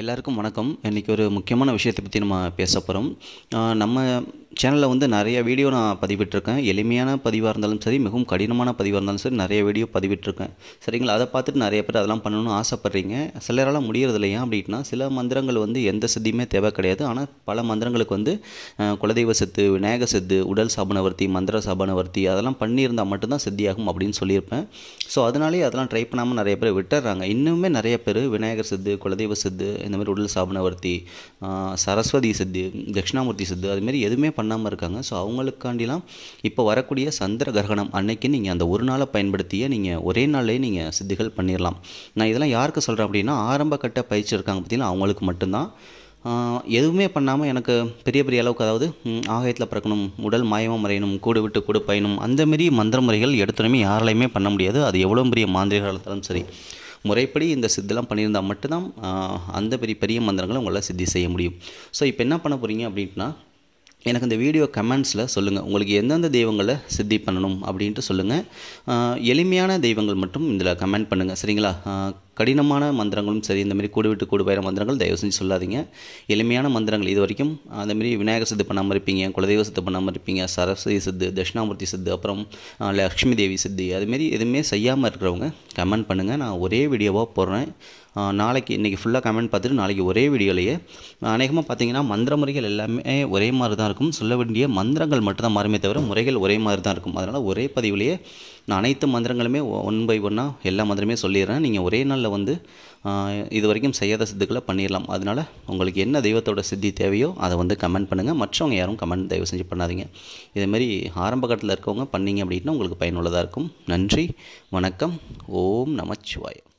எல்லாருக்கும் வணக்கம் இன்றைக்கி ஒரு முக்கியமான விஷயத்தை பற்றி நம்ம பேச போகிறோம் நம்ம சேனலில் வந்து நிறைய வீடியோ நான் பதிவிட்டிருக்கேன் எளிமையான பதிவாக இருந்தாலும் சரி மிகவும் கடினமான பதிவாக இருந்தாலும் சரி நிறைய வீடியோ பதிவிட்டிருக்கேன் சரிங்களா அதை பார்த்துட்டு நிறைய பேர் அதெல்லாம் பண்ணணும்னு ஆசைப்பட்றீங்க சிலரால் முடியறது இல்லையா அப்படின்னா சில மந்திரங்கள் வந்து எந்த சித்தியுமே தேவை கிடையாது ஆனால் பல மந்திரங்களுக்கு வந்து குலதெய்வ செத்து விநாயக செத்து உடல் சாபனவர்த்தி மந்திர சாபனவர்த்தி அதெல்லாம் பண்ணியிருந்தால் மட்டும்தான் சித்தியாகும் அப்படின்னு சொல்லியிருப்பேன் ஸோ அதனாலேயே அதெல்லாம் ட்ரை பண்ணாமல் நிறைய பேர் விட்டுறாங்க இன்னுமே நிறைய பேர் விநாயகர் சித்து குலதெய்வ சித்து இந்த மாதிரி உடல் சாபனவர்த்தி சரஸ்வதி சித்து தட்சிணாமூர்த்தி சித்து அதுமாரி எதுவுமே பண்ணாமல் இருக்காங்க ஸோ அவங்களுக்காண்டிலாம் இப்போ வரக்கூடிய சந்திர கிரகணம் அன்னைக்கு நீங்கள் அந்த ஒரு நாளை பயன்படுத்தியே நீங்கள் ஒரே நாள்லேயே நீங்கள் சித்திகள் பண்ணிடலாம் நான் இதெல்லாம் யாருக்கு சொல்கிறேன் அப்படின்னா ஆரம்ப கட்ட பயிற்சி இருக்காங்க பார்த்தீங்கன்னா அவங்களுக்கு மட்டும்தான் எதுவுமே பண்ணாமல் எனக்கு பெரிய பெரிய அளவுக்கு அதாவது ஆகாயத்தில் பிறக்கணும் உடல் மாயமாக மறையணும் கூடு விட்டு கூடு பயணம் அந்தமாரி மந்திர முறைகள் எடுத்துனுமே யாராலையுமே பண்ண முடியாது அது எவ்வளோ பெரிய மாந்திரிகளாக சரி முறைப்படி இந்த சித்தெல்லாம் பண்ணியிருந்தால் மட்டும்தான் அந்த பெரிய பெரிய மந்திரங்களை உங்களால் சித்தி செய்ய முடியும் ஸோ இப்போ என்ன பண்ண போகிறீங்க அப்படின்னா எனக்கு இந்த வீடியோ கமெண்ட்ஸில் சொல்லுங்கள் உங்களுக்கு எந்தெந்த தெய்வங்களை சித்தி பண்ணணும் அப்படின்ட்டு சொல்லுங்கள் எளிமையான தெய்வங்கள் மட்டும் இதில் கமெண்ட் பண்ணுங்கள் சரிங்களா கடினமான மந்திரங்களும் சரி இந்தமாரி கூடு விட்டு கூடு பயிர மந்திரங்கள் தயவு செஞ்சு சொல்லாதீங்க எளிமையான மந்திரங்கள் இது வரைக்கும் அந்தமாரி விநாயகர் சித்து பண்ணாமல் இருப்பீங்க குலதெய்வ சித்து பண்ணாமல் இருப்பீங்க சரஸ்வதி சித்து தட்சிணாமூர்த்தி சித்து அப்புறம் லக்ஷ்மி தேவி சித்து அதுமாரி எதுவுமே செய்யாமல் இருக்கிறவங்க கமெண்ட் பண்ணுங்கள் நான் ஒரே வீடியோவாக போடுறேன் நாளைக்கு இன்றைக்கி ஃபுல்லாக கமெண்ட் பார்த்துட்டு நாளைக்கு ஒரே வீடியோலையே அநேகமாக பார்த்தீங்கன்னா மந்திர முறைகள் எல்லாமே ஒரே மாதிரி தான் இருக்கும் சொல்ல வேண்டிய மந்திரங்கள் மட்டும்தான் மாறுமே தவிர முறைகள் ஒரே மாதிரி தான் இருக்கும் அதனால் ஒரே பதிவுலேயே நான் அனைத்து மந்திரங்களுமே ஒன் பை ஒன்னாக எல்லா மந்திரமே சொல்லிடுறேன் நீங்கள் ஒரே நாள் நாளில் வந்து இது வரைக்கும் செய்யாத சித்துக்களை பண்ணிடலாம் அதனால் உங்களுக்கு என்ன தெய்வத்தோட சித்தி தேவையோ அதை வந்து கமெண்ட் பண்ணுங்கள் மற்றவங்க யாரும் கமெண்ட் தயவு செஞ்சு பண்ணாதீங்க இதேமாரி ஆரம்ப கட்டத்தில் இருக்கவங்க பண்ணிங்க அப்படின்னா உங்களுக்கு பயனுள்ளதாக இருக்கும் நன்றி வணக்கம் ஓம் நமச்சிவாயம்